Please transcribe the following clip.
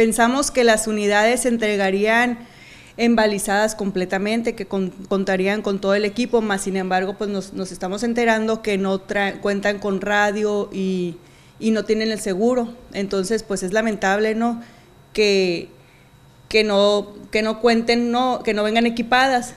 Pensamos que las unidades se entregarían embalizadas completamente, que contarían con todo el equipo, más sin embargo, pues nos, estamos enterando que no cuentan con radio y, no tienen el seguro. Entonces, pues es lamentable, ¿no? Que, no, que no cuenten, que no vengan equipadas.